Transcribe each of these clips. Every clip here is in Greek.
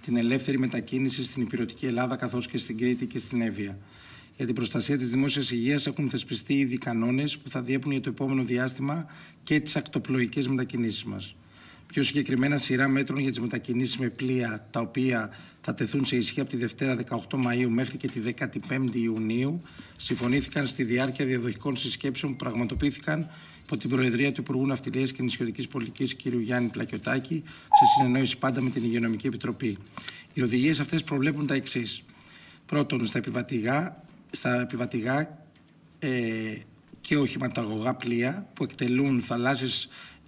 την ελεύθερη μετακίνηση στην υπηρετική Ελλάδα καθώς και στην Κρήτη και στην Εύβοια. Για την προστασία της δημόσιας υγείας έχουν θεσπιστεί ήδη κανόνες που θα διέπουν για το επόμενο διάστημα και τις ακτοπλοϊκές μετακινήσεις μας. Πιο συγκεκριμένα σειρά μέτρων για τις μετακινήσεις με πλοία, τα οποία θα τεθούν σε ισχύ από τη Δευτέρα 18 Μαΐου μέχρι και τη 15 Ιουνίου, συμφωνήθηκαν στη διάρκεια διαδοχικών συσκέψεων που πραγματοποιήθηκαν από την Προεδρία του Υπουργού Ναυτιλίας και Νησιωτικής Πολιτικής κ. Γιάννη Πλακιωτάκη, σε συνεννόηση πάντα με την Υγειονομική Επιτροπή. Οι οδηγίες αυτές προβλέπουν τα εξής. Πρώτον, στα επιβατηγά, στα επιβατηγά ε, και οχηματαγωγά πλοία που εκτελούν θαλάσσιες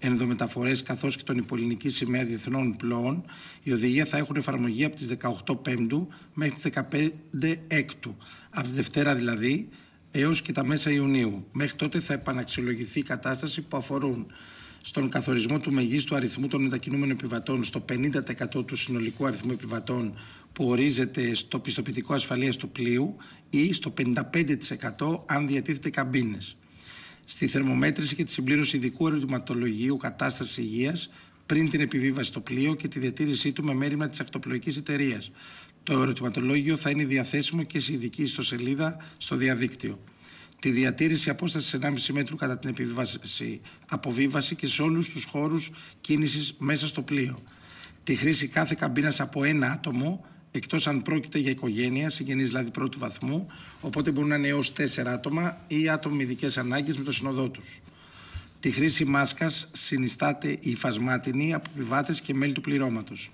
ενδομεταφορές καθώς και τον υπολεινική σημαία διεθνών πλοών, η οδηγία θα έχουν εφαρμογή από τις 18 Πέμπτου μέχρι τις 15 Έκτου. Από τη Δευτέρα δηλαδή, έως και τα μέσα Ιουνίου. Μέχρι τότε θα επαναξιολογηθεί η κατάσταση που αφορούν στον καθορισμό του μεγίστου αριθμού των μετακινούμενων επιβατών στο 50% του συνολικού αριθμού επιβατών που ορίζεται στο πιστοποιητικό ασφαλείας του πλοίου ή στο 55% αν διατίθεται καμπίνες. Στη θερμομέτρηση και τη συμπλήρωση ειδικού ερωτηματολογίου κατάστασης υγείας πριν την επιβίβαση στο πλοίο και τη διατήρησή του με μέρημα της ακτοπλοική εταιρείας. Το ερωτηματολόγιο θα είναι διαθέσιμο και σε ειδική ιστοσελίδα στο διαδίκτυο. Τη διατήρηση απόστασης 1,5 μέτρου κατά την επιβίβαση, αποβίβαση και σε όλους τους χώρους κίνησης μέσα στο πλοίο. Τη χρήση κάθε καμπίνας από ένα άτομο, εκτός αν πρόκειται για οικογένεια, συγγενείς δηλαδή πρώτου βαθμού, οπότε μπορούν να είναι έως 4 άτομα ή άτομα με ειδικές ανάγκες με το συνοδό τους. Τη χρήση μάσκας συνιστάται οι υφασμάτινη από επιβάτες και μέλη του πληρώματος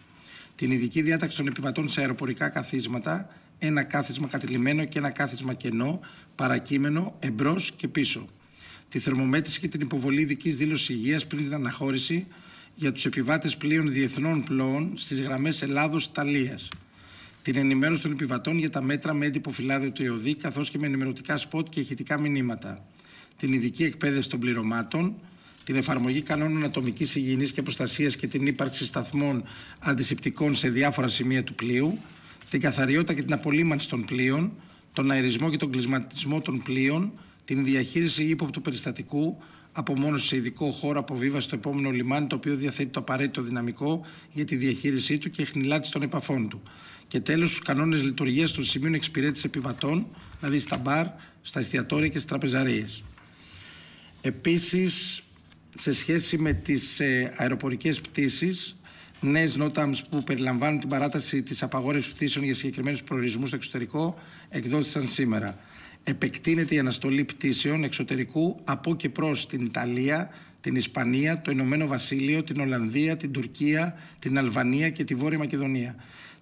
την ειδική διάταξη των επιβατών σε αεροπορικά καθίσματα, ένα κάθισμα κατηλημένο και ένα κάθισμα κενό, παρακείμενο, εμπρός και πίσω. Τη θερμομέτρηση και την υποβολή ειδικής δήλωσης υγείας πριν την αναχώρηση για τους επιβάτες πλοίων διεθνών πλοών στις γραμμές Ελλάδο-Ιταλία. Την ενημέρωση των επιβατών για τα μέτρα με έντυπο φυλάδιο του ΕΟΔΗ καθώς και με ενημερωτικά σποτ και ηχητικά μηνύματα. Την ειδική εκπαίδευση των πληρωμάτων την εφαρμογή κανόνων ατομικής υγιεινής και προστασίας και την ύπαρξη σταθμών αντισηπτικών σε διάφορα σημεία του πλοίου, την καθαριότητα και την απολύμανση των πλοίων, τον αερισμό και τον κλεισματισμό των πλοίων, την διαχείριση ύποπτου περιστατικού, από μόνο σε ειδικό χώρο αποβίβαση στο επόμενο λιμάνι, το οποίο διαθέτει το απαραίτητο δυναμικό για τη διαχείρισή του και χνηλάτηση των επαφών του. Και τέλος, του κανόνες λειτουργίας των σημείων εξυπηρέτησης επιβατών, δηλαδή στα μπαρ, στα εστιατόρια και στις τραπεζαρίες. Επίσης, σε σχέση με τις ε, αεροπορικές πτήσεις νέες νόταμς που περιλαμβάνουν την παράταση της απαγόρευσης πτήσεων για συγκεκριμένους προορισμούς στο εξωτερικό εκδόθησαν σήμερα. Επεκτείνεται η αναστολή πτήσεων εξωτερικού από και προς την Ιταλία, την Ισπανία, το Ηνωμένο Βασίλειο, την Ολλανδία, την Τουρκία, την Αλβανία και τη Βόρεια Μακεδονία.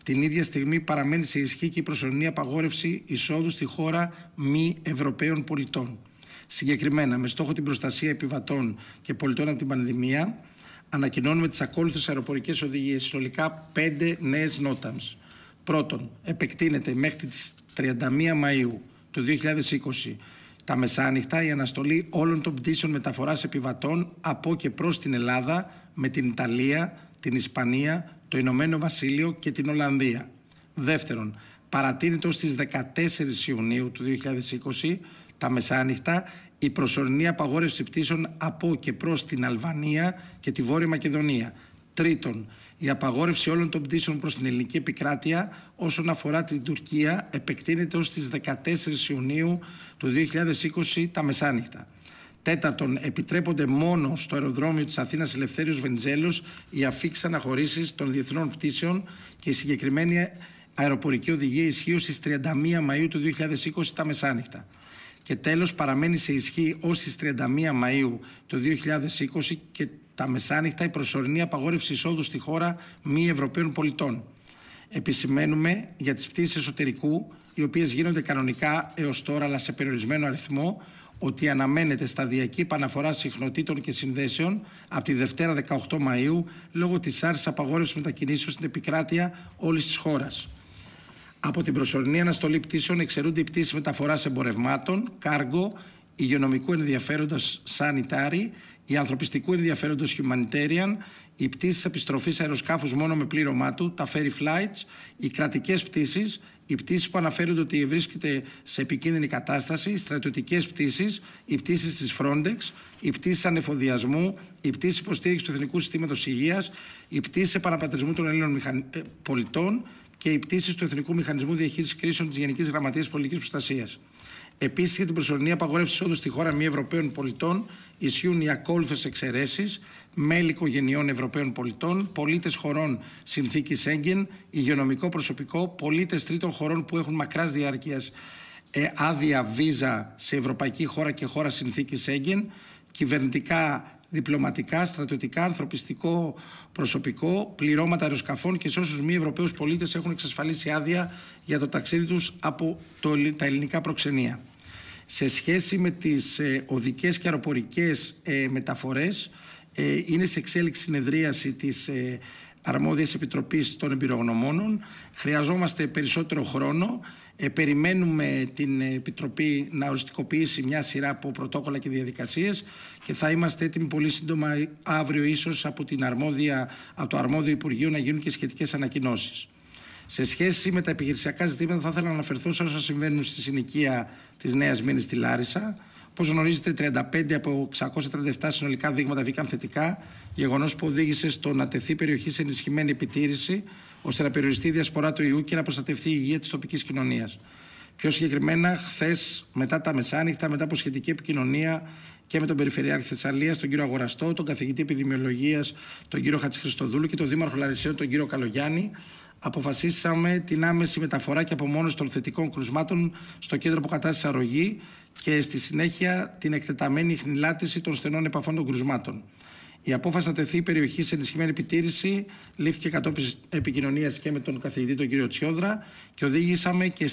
Την ίδια στιγμή παραμένει σε ισχύ και η προσωρινή απαγόρευση εισόδου στη χώρα μη Ευρωπαίων πολιτών. Συγκεκριμένα, με στόχο την προστασία επιβατών και πολιτών από την πανδημία, ανακοινώνουμε τις ακόλουθες αεροπορικές οδηγίες, συνολικά πέντε νέες νόταμ. Πρώτον, επεκτείνεται μέχρι τις 31 Μαου του 2020 τα μεσάνυχτα η αναστολή όλων των πτήσεων μεταφοράς επιβατών από και προς την Ελλάδα με την Ιταλία, την Ισπανία, το Ηνωμένο Βασίλειο και την Ολλανδία. Δεύτερον, παρατείνεται στις 14 Ιουνίου του 2020 τα μεσάνυχτα η προσωρινή απαγόρευση πτήσεων από και προς την Αλβανία και τη Βόρεια Μακεδονία. Τρίτον, η απαγόρευση όλων των πτήσεων προς την ελληνική επικράτεια όσον αφορά την Τουρκία επεκτείνεται ως τις 14 Ιουνίου του 2020 τα μεσάνυχτα. Τέταρτον, επιτρέπονται μόνο στο αεροδρόμιο της Αθήνας Ελευθέριος Βενιζέλος οι αφήξεις αναχωρήσεις των διεθνών πτήσεων και η συγκεκριμένη αεροπορική οδηγία ισχύω στις 31 Μαΐου του 2020 τα μεσάνυχτα. Και τέλος παραμένει σε ισχύ ως τις 31 Μαΐου του 2020 και τα μεσάνυχτα η προσωρινή απαγόρευση εισόδου στη χώρα μη Ευρωπαίων πολιτών. Επισημαίνουμε για τις πτήσεις εσωτερικού, οι οποίες γίνονται κανονικά έως τώρα αλλά σε περιορισμένο αριθμό, ότι αναμένεται σταδιακή επαναφορά συχνοτήτων και συνδέσεων από τη Δευτέρα 18 Μαΐου λόγω της άρσης απαγόρευσης μετακινήσεων στην επικράτεια όλης της χώρας. Από την προσωρινή αναστολή πτήσεων εξαιρούνται οι πτήσεις μεταφοράς εμπορευμάτων, κάργο, υγειονομικού ενδιαφέροντος sanitary, η ανθρωπιστικού ενδιαφέροντος humanitarian, οι πτήσεις επιστροφής αεροσκάφους μόνο με πλήρωμά του, τα ferry flights, οι κρατικές πτήσεις, οι πτήσεις που αναφέρονται ότι βρίσκεται σε επικίνδυνη κατάσταση, οι στρατιωτικές πτήσεις, οι πτήσεις της Frontex, οι πτήσεις ανεφοδιασμού, οι πτήσεις υποστήριξης του Εθνικού Συστήματος Υγείας, οι πτήσεις επαναπατρισμού των Ελλήνων ε, πολιτών, και οι πτήσεις του Εθνικού Μηχανισμού Διαχείρισης Κρίσεων της Γενικής Γραμματείας Πολιτικής Προστασίας. Επίσης, για την προσωρινή απαγόρευση εισόδου στη χώρα μη Ευρωπαίων πολιτών ισχύουν οι ακόλουθες εξαιρέσεις: μέλη οικογενειών Ευρωπαίων πολιτών, πολίτες χωρών συνθήκης έγκεν, υγειονομικό προσωπικό, πολίτες τρίτων χωρών που έχουν μακράς διάρκειας ε, άδεια βίζα σε ευρωπαϊκή χώρα και χώρα συνθήκης Σέγγεν. κυβερνητικά διπλωματικά, στρατιωτικά, ανθρωπιστικό προσωπικό, πληρώματα αεροσκαφών και σε όσους μη Ευρωπαίους πολίτες έχουν εξασφαλίσει άδεια για το ταξίδι τους από το, τα ελληνικά προξενία. Σε σχέση με τις ε, οδικές και αεροπορικές ε, μεταφορές, ε, είναι σε εξέλιξη συνεδρίαση της ε, αρμόδιας επιτροπής των εμπειρογνωμόνων. Χρειαζόμαστε περισσότερο χρόνο ε, περιμένουμε την Επιτροπή να οριστικοποιήσει μια σειρά από πρωτόκολλα και διαδικασίες και θα είμαστε έτοιμοι πολύ σύντομα αύριο ίσως από, από το αρμόδιο Υπουργείο να γίνουν και σχετικές ανακοινώσεις. Σε σχέση με τα επιχειρησιακά ζητήματα θα ήθελα να αναφερθώ σε όσα συμβαίνουν στη συνοικία της Νέας Μήνης στη Λάρισα. Όπως γνωρίζετε, 35 από 637 συνολικά δείγματα βγήκαν θετικά, γεγονός που οδήγησε στο να τεθεί περιοχή σε ενισχυμένη επιτήρηση ώστε να περιοριστεί η διασπορά του ιού και να προστατευτεί η υγεία της τοπικής κοινωνίας. Πιο συγκεκριμένα, χθες μετά τα μεσάνυχτα, μετά από σχετική επικοινωνία και με τον Περιφερειάρχη Θεσσαλίας, τον κύριο Αγοραστό, τον καθηγητή επιδημιολογίας, τον κύριο Χριστοδούλου και τον Δήμαρχο Λαρισαίων, τον κύριο Καλογιάννη, αποφασίσαμε την άμεση μεταφορά και απομόνωση των θετικών κρουσμάτων στο κέντρο αποκατάσταση αρρωγή και στη συνέχεια την εκτεταμένη χνηλάτιση των στενών επαφών των κρουσμάτων. Η απόφαση να τεθεί η περιοχή σε ενισχυμένη επιτήρηση λήφθηκε κατόπιν επικοινωνίας και με τον καθηγητή τον κύριο Τσιόδρα και οδήγησαμε και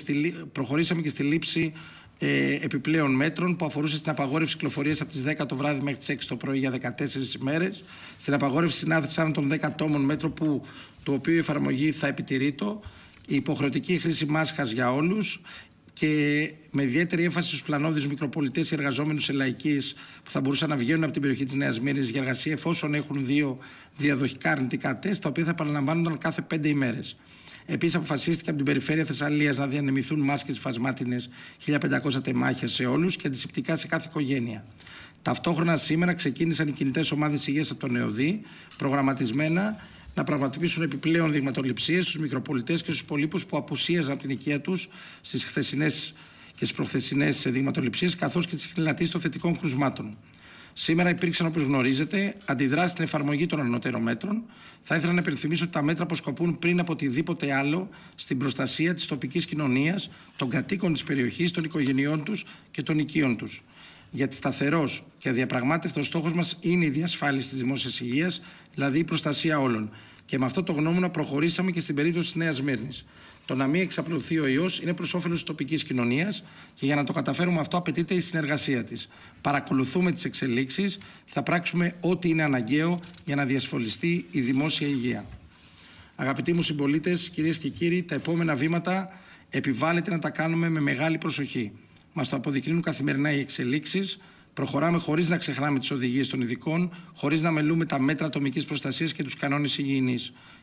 προχωρήσαμε και στη λήψη ε, επιπλέον μέτρων που αφορούσε στην απαγόρευση κυκλοφορίας από τις 10 το βράδυ μέχρι τις 6 το πρωί για 14 ημέρες, στην απαγόρευση συνάδελφη άνω των 10 τόμων μέτρο που, το οποίο η εφαρμογή θα επιτηρεί το, η υποχρεωτική χρήση μάσκας για όλους, και με ιδιαίτερη έμφαση στους πλανόδιου μικροπολιτέ ή εργαζόμενου ελαϊκή που θα μπορούσαν να βγαίνουν από την περιοχή της Νέας μήνη για εργασία εφόσον έχουν δύο διαδοχικά αρνητικά τεστ, τα οποία θα επαναλαμβάνονταν κάθε πέντε ημέρες. Επίσης, αποφασίστηκε από την περιφέρεια Θεσσαλίας να διανεμηθούν μάσκες φασμάτινες 1500 τεμάχια σε όλους και αντισηπτικά σε κάθε οικογένεια. Ταυτόχρονα σήμερα ξεκίνησαν οι κινητές ομάδες υγείας από το νεοδί, προγραμματισμένα να πραγματοποιήσουν επιπλέον δειγματοληψίες στους μικροπολιτές και στους υπολείπους που απουσίαζαν από την οικία τους στις χθεσινές και στις προχθεσινές δειγματοληψίες, καθώς και τις κλινατήσεις των θετικών κρουσμάτων. Σήμερα υπήρξαν, όπως γνωρίζετε, αντιδράσεις στην εφαρμογή των ανωτέρων μέτρων. Θα ήθελα να υπενθυμίσω ότι τα μέτρα αποσκοπούν πριν από οτιδήποτε άλλο στην προστασία της τοπικής κοινωνίας, των κατοίκων της περιοχής, των οικογενειών τους και των οικείων τους γιατί σταθερός και αδιαπραγμάτευτος στόχος μας είναι η διασφάλιση της δημόσιας υγείας, δηλαδή η προστασία όλων. Και με αυτό το γνώμονα προχωρήσαμε και στην περίπτωση της Νέας Μύρνης. Το να μην εξαπλωθεί ο ιός είναι προς όφελος της τοπικής κοινωνίας και για να το καταφέρουμε αυτό απαιτείται η συνεργασία της. Παρακολουθούμε τις εξελίξεις και θα πράξουμε ό,τι είναι αναγκαίο για να διασφαλιστεί η δημόσια υγεία. Αγαπητοί μου συμπολίτες, κυρίες και κύριοι, τα επόμενα βήματα επιβάλλεται να τα κάνουμε με μεγάλη προσοχή. Μας το αποδεικνύουν καθημερινά οι εξελίξεις. Προχωράμε χωρίς να ξεχνάμε τις οδηγίες των ειδικών, χωρίς να μελούμε τα μέτρα ατομικής προστασίας και τους κανόνες υγιεινής,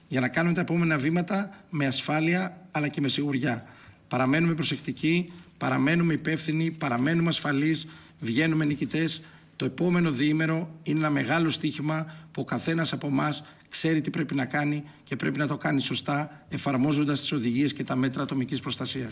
για να κάνουμε τα επόμενα βήματα με ασφάλεια αλλά και με σιγουριά. Παραμένουμε προσεκτικοί, παραμένουμε υπεύθυνοι, παραμένουμε ασφαλείς, βγαίνουμε νικητές. Το επόμενο διήμερο είναι ένα μεγάλο στοίχημα που ο καθένας από εμάς ξέρει τι πρέπει να κάνει και πρέπει να το κάνει σωστά, εφαρμόζοντας τις οδηγίες και τα μέτρα ατομικής προστασίας.